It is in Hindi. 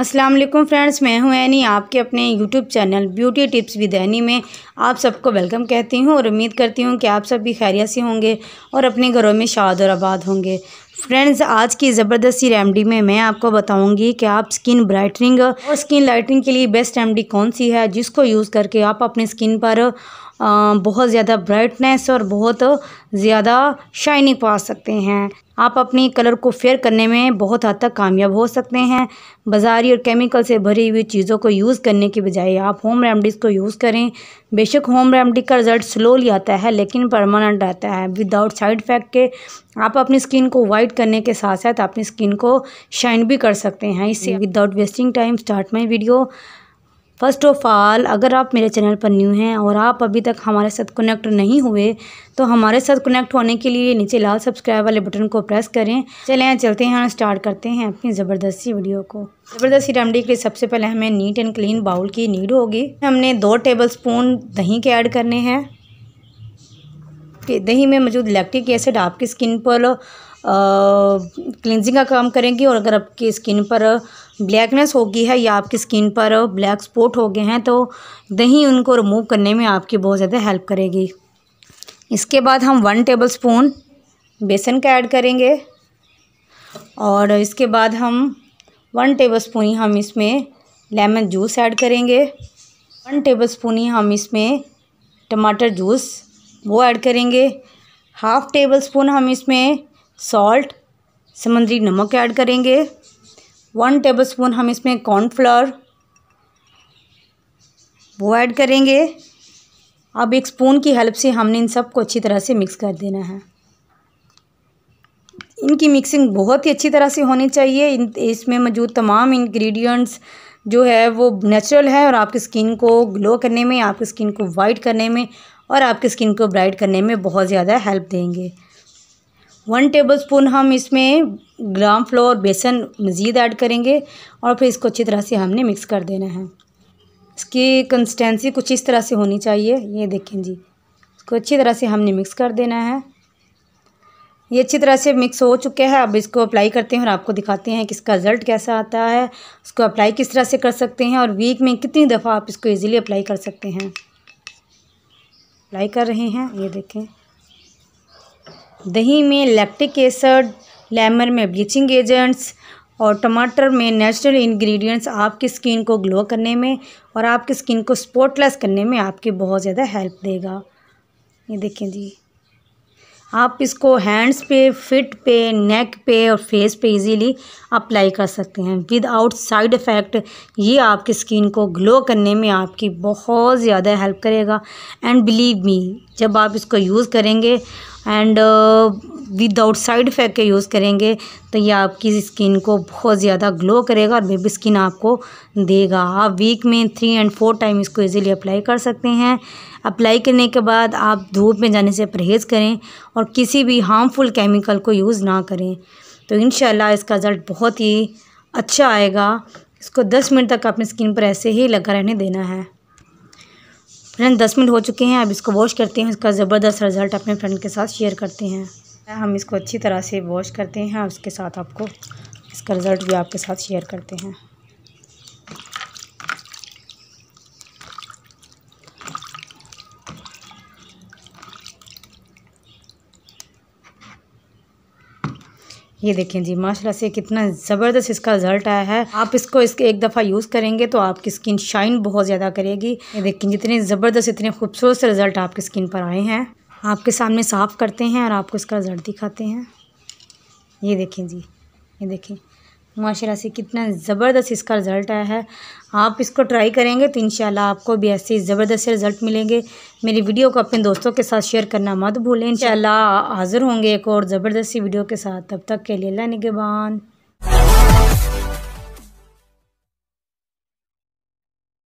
अस्सलाम वालेकुम फ्रेंड्स मैं हूं एनी आपके अपने YouTube channel beauty tips with Annie में आप सबको वेलकम कहती हूं और उम्मीद करती हूं कि आप सब भी खैरियत से होंगे और अपने घरों में शाद और आबाद होंगे फ्रेंड्स आज की ज़बरदस्ती रेमडी में मैं आपको बताऊंगी कि आप स्किन ब्राइटनिंग और स्किन लाइटनिंग के लिए बेस्ट रेमडी कौन सी है जिसको यूज़ करके आप अपने स्किन पर बहुत ज़्यादा ब्राइटनेस और बहुत ज़्यादा शाइनिंग पा सकते हैं आप अपनी कलर को फेयर करने में बहुत हद तक कामयाब हो सकते हैं बाज़ारी और केमिकल से भरी हुई चीज़ों को यूज़ करने के बजाय आप होम रेमडीज़ को यूज़ करें बेशक होम रेमडी का रिज़ल्ट स्लोली आता है लेकिन परमानेंट आता है विदाउट साइड इफ़ेक्ट के आप अपनी स्किन को वाइट करने के साथ साथ अपनी स्किन को शाइन भी कर सकते हैं इससे without wasting time start my video first of all अगर आप मेरे चैनल पर न्यू हैं और आप अभी तक हमारे साथ कनेक्ट नहीं हुए तो हमारे साथ कनेक्ट होने के लिए नीचे लाल सब्सक्राइब वाले बटन को प्रेस करें चलें चलते हैं स्टार्ट करते हैं अपनी ज़बरदस्ती वीडियो को ज़बरदस्ती रेमडी के लिए सबसे पहले हमें नीट एंड क्लीन बाउल की नीड होगी हमने दो टेबल स्पून दही के ऐड करने हैं दही में मौजूद लैक्टिक एसिड आपकी स्किन पर क्लिनजिंग का काम करेंगी और अगर आपकी स्किन पर ब्लैकनेस हो गई है या आपकी स्किन पर ब्लैक स्पॉट हो गए हैं तो दही उनको रिमूव करने में आपकी बहुत ज़्यादा हेल्प करेगी इसके बाद हम वन टेबल स्पून बेसन का ऐड करेंगे और इसके बाद हम वन टेबल स्पून ही हम इसमें लेमन जूस ऐड करेंगे वन टेबल स्पून ही हम इसमें टमाटर जूस वो ऐड करेंगे हाफ़ टेबल स्पून हम इसमें सॉल्ट समुद्री नमक ऐड करेंगे वन टेबलस्पून हम इसमें कॉर्नफ्लावर वो ऐड करेंगे अब एक स्पून की हेल्प से हमने इन सबको अच्छी तरह से मिक्स कर देना है इनकी मिक्सिंग बहुत ही अच्छी तरह से होनी चाहिए इन इसमें मौजूद तमाम इंग्रेडिएंट्स जो है वो नेचुरल है और आपकी स्किन को ग्लो करने में आपकी स्किन को वाइट करने में और आपकी स्किन को ब्राइट करने में बहुत ज़्यादा हेल्प देंगे वन टेबल स्पून हम इसमें ग्राम फ्लोर बेसन मज़ीद ऐड करेंगे और फिर इसको अच्छी तरह से हमने मिक्स कर देना है इसकी कंसिस्टेंसी कुछ इस तरह से होनी चाहिए ये देखें जी इसको अच्छी तरह से हमने मिक्स कर देना है ये अच्छी तरह से मिक्स हो चुका है अब इसको अप्लाई करते हैं और आपको दिखाते हैं कि इसका रिज़ल्ट कैसा आता है उसको अप्लाई किस तरह से कर सकते हैं और वीक में कितनी दफ़ा आप इसको ईज़िली अप्लाई कर सकते हैं अप्लाई कर रहे हैं ये देखें दही में लैक्टिक एसड लेमन में ब्लीचिंग एजेंट्स और टमाटर में नेचुरल इंग्रेडिएंट्स आपकी स्किन को ग्लो करने में और आपकी स्किन को स्पॉटलेस करने में आपकी बहुत ज़्यादा हेल्प देगा ये देखें जी आप इसको हैंड्स पे फिट पे नेक पे और फेस पे इजीली अप्लाई कर सकते हैं विदाउट साइड इफ़ेक्ट ये आपकी स्किन को ग्लो करने में आपकी बहुत ज़्यादा हेल्प करेगा एंड बिलीव मी जब आप इसको यूज़ करेंगे and without side effect के यूज़ करेंगे तो ये आपकी स्किन को बहुत ज़्यादा ग्लो करेगा और बेबी स्किन आपको देगा आप वीक में थ्री एंड फोर टाइम इसको इजीली अप्लाई कर सकते हैं अप्लाई करने के बाद आप धूप में जाने से परहेज़ करें और किसी भी हार्मफुल केमिकल को यूज़ ना करें तो इन इसका रिज़ल्ट बहुत ही अच्छा आएगा इसको दस मिनट तक अपनी स्किन पर ऐसे ही लगा रहने देना है फ्रेंड दस मिनट हो चुके हैं अब इसको वॉश करते हैं इसका ज़बरदस्त रिजल्ट अपने फ्रेंड के साथ शेयर करते हैं हम इसको अच्छी तरह से वॉश करते हैं उसके साथ आपको इसका रिज़ल्ट भी आपके साथ शेयर करते हैं ये देखें जी माशाल्लाह से कितना ज़बरदस्त इसका रिजल्ट आया है आप इसको इसके एक दफ़ा यूज़ करेंगे तो आपकी स्किन शाइन बहुत ज़्यादा करेगी ये देखें जितने ज़बरदस्त इतने खूबसूरत से रिज़ल्ट आपकी स्किन पर आए हैं आपके सामने साफ़ करते हैं और आपको इसका रिज़ल्ट दिखाते हैं ये देखें जी ये देखें माशाल्लाह से कितना ज़बरदस्त इसका रिज़ल्ट आया है आप इसको ट्राई करेंगे तो इन आपको भी ऐसे ज़बरदस्त रिज़ल्ट मिलेंगे मेरी वीडियो को अपने दोस्तों के साथ शेयर करना मत भूलें शाला हाज़िर होंगे एक और ज़बरदस्ती वीडियो के साथ तब तक के लिए अल्लाह निगबान